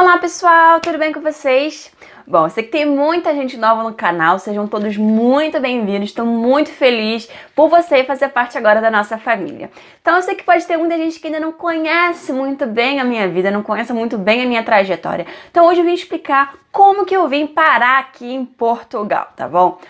Olá pessoal, tudo bem com vocês? Bom, eu sei que tem muita gente nova no canal, sejam todos muito bem-vindos, estou muito feliz por você fazer parte agora da nossa família. Então eu sei que pode ter muita gente que ainda não conhece muito bem a minha vida, não conhece muito bem a minha trajetória. Então hoje eu vim explicar como que eu vim parar aqui em Portugal, tá bom?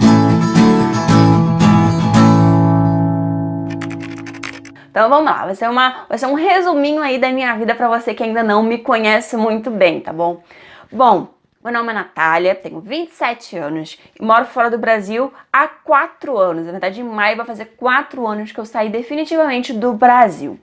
Então vamos lá, vai ser, uma, vai ser um resuminho aí da minha vida para você que ainda não me conhece muito bem, tá bom? Bom, meu nome é Natália, tenho 27 anos e moro fora do Brasil há 4 anos. Na verdade, em maio vai fazer 4 anos que eu saí definitivamente do Brasil.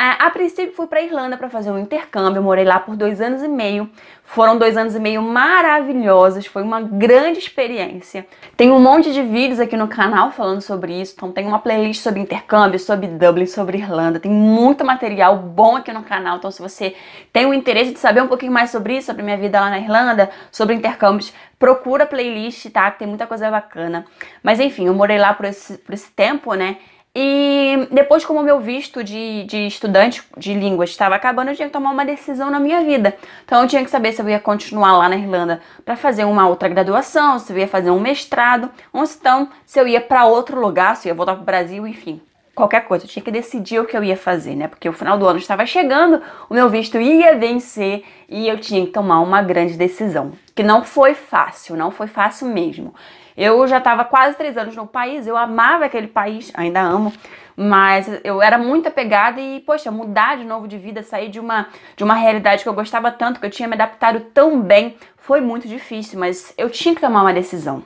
A, é, a princípio fui para Irlanda para fazer um intercâmbio, morei lá por dois anos e meio. Foram dois anos e meio maravilhosos, foi uma grande experiência. Tem um monte de vídeos aqui no canal falando sobre isso, então tem uma playlist sobre intercâmbio, sobre Dublin, sobre Irlanda. Tem muito material bom aqui no canal, então se você tem o interesse de saber um pouquinho mais sobre isso, sobre minha vida lá na Irlanda, sobre intercâmbios, procura a playlist, tá? Que tem muita coisa bacana. Mas enfim, eu morei lá por esse, por esse tempo, né? E depois, como o meu visto de, de estudante de línguas estava acabando, eu tinha que tomar uma decisão na minha vida. Então, eu tinha que saber se eu ia continuar lá na Irlanda para fazer uma outra graduação, se eu ia fazer um mestrado, ou então se eu ia para outro lugar, se eu ia voltar para o Brasil, enfim. Qualquer coisa, eu tinha que decidir o que eu ia fazer, né? Porque o final do ano estava chegando, o meu visto ia vencer e eu tinha que tomar uma grande decisão. Que não foi fácil, não foi fácil mesmo. Eu já estava quase três anos no país, eu amava aquele país, ainda amo, mas eu era muito apegada e, poxa, mudar de novo de vida, sair de uma, de uma realidade que eu gostava tanto, que eu tinha me adaptado tão bem, foi muito difícil, mas eu tinha que tomar uma decisão.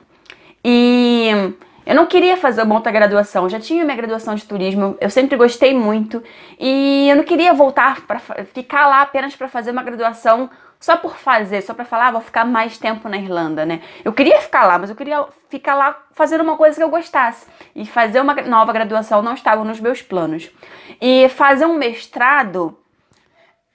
E eu não queria fazer uma outra graduação, eu já tinha minha graduação de turismo, eu sempre gostei muito e eu não queria voltar para ficar lá apenas para fazer uma graduação só por fazer, só para falar, ah, vou ficar mais tempo na Irlanda, né? Eu queria ficar lá, mas eu queria ficar lá fazendo uma coisa que eu gostasse. E fazer uma nova graduação não estava nos meus planos. E fazer um mestrado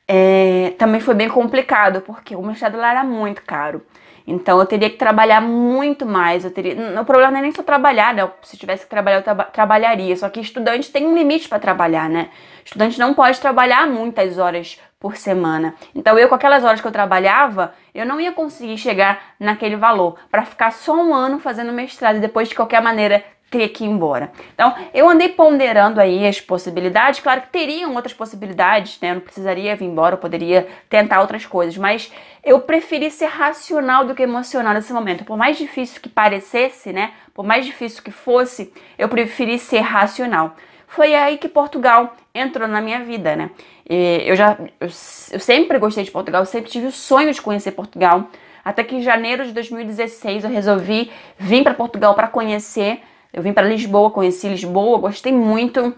é, também foi bem complicado, porque o mestrado lá era muito caro. Então eu teria que trabalhar muito mais. Eu teria, o problema não é nem só trabalhar, né? Se tivesse que trabalhar, eu tra trabalharia. Só que estudante tem um limite para trabalhar, né? Estudante não pode trabalhar muitas horas por semana. Então eu com aquelas horas que eu trabalhava, eu não ia conseguir chegar naquele valor para ficar só um ano fazendo mestrado e depois de qualquer maneira teria que ir embora. Então, eu andei ponderando aí as possibilidades. Claro que teriam outras possibilidades, né? Eu não precisaria vir embora, eu poderia tentar outras coisas, mas eu preferi ser racional do que emocional nesse momento. Por mais difícil que parecesse, né? Por mais difícil que fosse, eu preferi ser racional. Foi aí que Portugal entrou na minha vida, né? E eu já eu, eu sempre gostei de Portugal, sempre tive o sonho de conhecer Portugal. Até que em janeiro de 2016 eu resolvi vir para Portugal para conhecer eu vim para Lisboa, conheci Lisboa, gostei muito.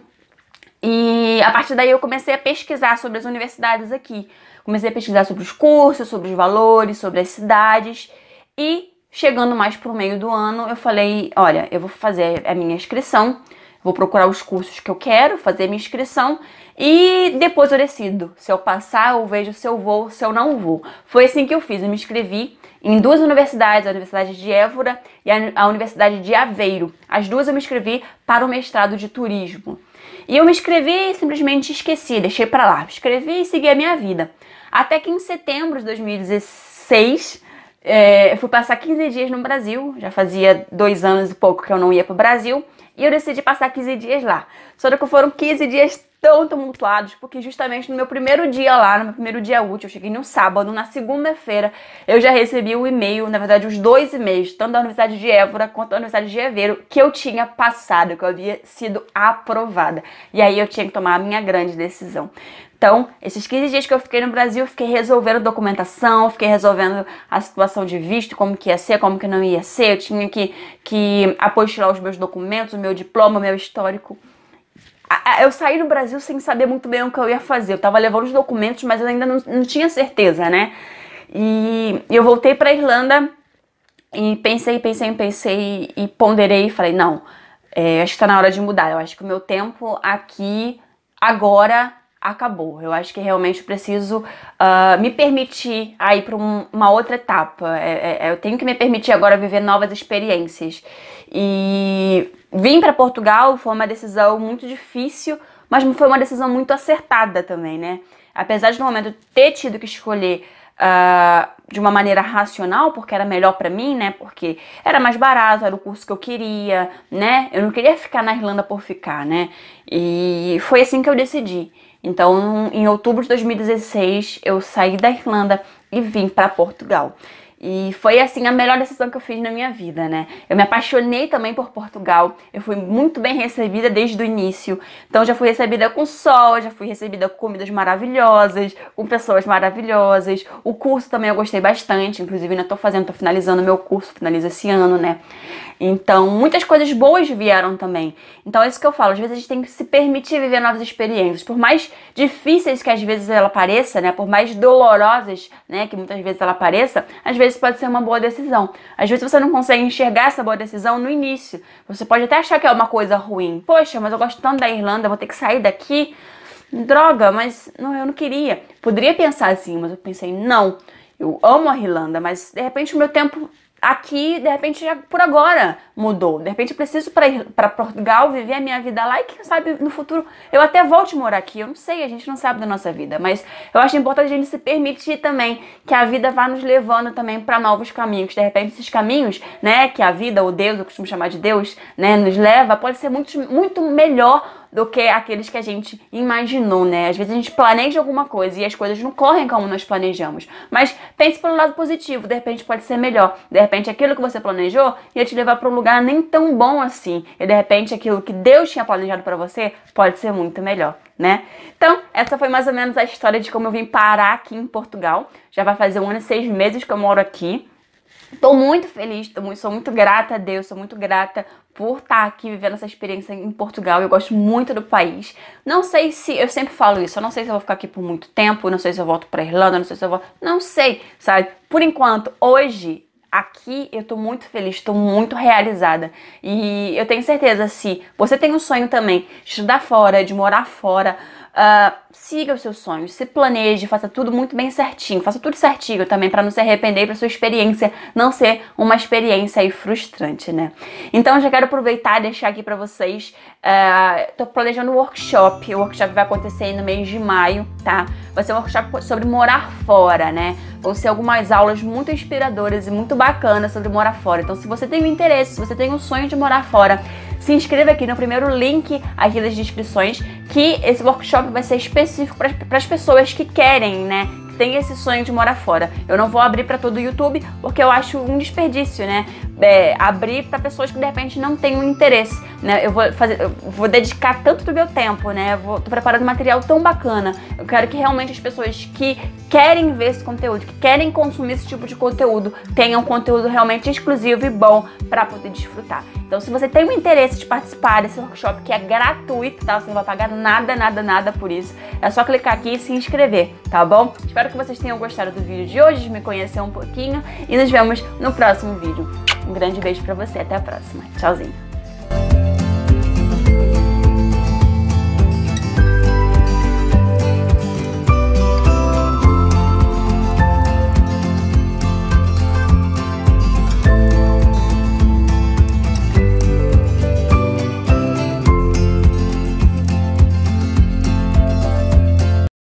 E a partir daí eu comecei a pesquisar sobre as universidades aqui. Comecei a pesquisar sobre os cursos, sobre os valores, sobre as cidades. E chegando mais para o meio do ano, eu falei: olha, eu vou fazer a minha inscrição, vou procurar os cursos que eu quero, fazer a minha inscrição e depois eu decido se eu passar, eu vejo se eu vou, se eu não vou. Foi assim que eu fiz, eu me inscrevi em duas universidades, a Universidade de Évora e a Universidade de Aveiro. As duas eu me inscrevi para o mestrado de turismo. E eu me inscrevi e simplesmente esqueci, deixei para lá. Escrevi e segui a minha vida. Até que em setembro de 2016, é, eu fui passar 15 dias no Brasil. Já fazia dois anos e pouco que eu não ia para o Brasil. E eu decidi passar 15 dias lá. Só que foram 15 dias tão tumultuados, porque justamente no meu primeiro dia lá, no meu primeiro dia útil, eu cheguei no sábado, na segunda-feira, eu já recebi o um e-mail, na verdade, os dois e-mails, tanto da Universidade de Évora quanto da Universidade de Aveiro, que eu tinha passado, que eu havia sido aprovada. E aí eu tinha que tomar a minha grande decisão. Então, esses 15 dias que eu fiquei no Brasil, eu fiquei resolvendo documentação, fiquei resolvendo a situação de visto, como que ia ser, como que não ia ser. Eu tinha que, que apostilar os meus documentos, o meu diploma, o meu histórico eu saí do Brasil sem saber muito bem o que eu ia fazer. Eu tava levando os documentos, mas eu ainda não, não tinha certeza, né? E eu voltei pra Irlanda e pensei, pensei, pensei e ponderei e falei, não, é, acho que tá na hora de mudar. Eu acho que o meu tempo aqui, agora, acabou. Eu acho que realmente preciso uh, me permitir a ir para um, uma outra etapa. É, é, é, eu tenho que me permitir agora viver novas experiências. E vir para Portugal foi uma decisão muito difícil, mas foi uma decisão muito acertada também, né? Apesar de no momento ter tido que escolher Uh, de uma maneira racional, porque era melhor para mim, né? Porque era mais barato, era o curso que eu queria, né? Eu não queria ficar na Irlanda por ficar, né? E foi assim que eu decidi. Então, em outubro de 2016, eu saí da Irlanda e vim para Portugal. E foi assim a melhor decisão que eu fiz na minha vida, né? Eu me apaixonei também por Portugal. Eu fui muito bem recebida desde o início. Então já fui recebida com sol, já fui recebida com comidas maravilhosas, com pessoas maravilhosas. O curso também eu gostei bastante, inclusive ainda tô fazendo, tô finalizando meu curso, finalizo esse ano, né? Então, muitas coisas boas vieram também. Então, é isso que eu falo, às vezes a gente tem que se permitir viver novas experiências, por mais difíceis que às vezes ela pareça, né? Por mais dolorosas, né, que muitas vezes ela pareça, às vezes vezes pode ser uma boa decisão. Às vezes você não consegue enxergar essa boa decisão no início. Você pode até achar que é uma coisa ruim. Poxa, mas eu gosto tanto da Irlanda, vou ter que sair daqui. Droga, mas não, eu não queria. Poderia pensar assim, mas eu pensei, não. Eu amo a Irlanda, mas de repente o meu tempo aqui, de repente, por agora mudou. De repente, eu preciso para ir para Portugal, viver a minha vida lá e quem sabe no futuro eu até volte morar aqui. Eu não sei, a gente não sabe da nossa vida, mas eu acho importante a gente se permitir também que a vida vá nos levando também para novos caminhos. De repente, esses caminhos, né, que a vida ou Deus, eu costumo chamar de Deus, né, nos leva, pode ser muito, muito melhor do que aqueles que a gente imaginou, né? Às vezes a gente planeja alguma coisa e as coisas não correm como nós planejamos. Mas pense pelo lado positivo, de repente pode ser melhor. De repente aquilo que você planejou ia te levar para um lugar nem tão bom assim. E de repente aquilo que Deus tinha planejado para você pode ser muito melhor. Né? Então, essa foi mais ou menos a história de como eu vim parar aqui em Portugal. Já vai fazer um ano e seis meses que eu moro aqui. Tô muito feliz, tô muito, sou muito grata a Deus, sou muito grata por estar aqui vivendo essa experiência em Portugal. Eu gosto muito do país. Não sei se eu sempre falo isso, eu não sei se eu vou ficar aqui por muito tempo, não sei se eu volto para Irlanda, não sei se eu volto, não sei, sabe? Por enquanto, hoje aqui eu tô muito feliz, tô muito realizada. E eu tenho certeza se você tem um sonho também de estudar fora, de morar fora, Uh, siga os seus sonhos, se planeje, faça tudo muito bem certinho, faça tudo certinho também para não se arrepender para sua experiência não ser uma experiência frustrante, né? Então já quero aproveitar e deixar aqui para vocês, Estou ah, planejando um workshop, o workshop vai acontecer no mês de maio, tá? Vai ser um workshop sobre morar fora, né? Vão ser algumas aulas muito inspiradoras e muito bacanas sobre morar fora. Então se você tem um interesse, se você tem um sonho de morar fora, se inscreva aqui no primeiro link aqui das descrições que esse workshop vai ser específico para as pessoas que querem, né? Que tem esse sonho de morar fora. Eu não vou abrir para todo o YouTube porque eu acho um desperdício, né? é, abrir para pessoas que de repente não têm um interesse. Né? Eu vou fazer, eu vou dedicar tanto do meu tempo, né? Eu vou, tô preparando um material tão bacana. Eu quero que realmente as pessoas que querem ver esse conteúdo, que querem consumir esse tipo de conteúdo, tenham conteúdo realmente exclusivo e bom para poder desfrutar. Então, se você tem o interesse de participar desse workshop que é gratuito, tá? Você não vai pagar nada, nada, nada por isso. É só clicar aqui e se inscrever, tá bom? Espero que vocês tenham gostado do vídeo de hoje, de me conhecer um pouquinho e nos vemos no próximo vídeo. Um grande beijo para você, até a próxima. Tchauzinho.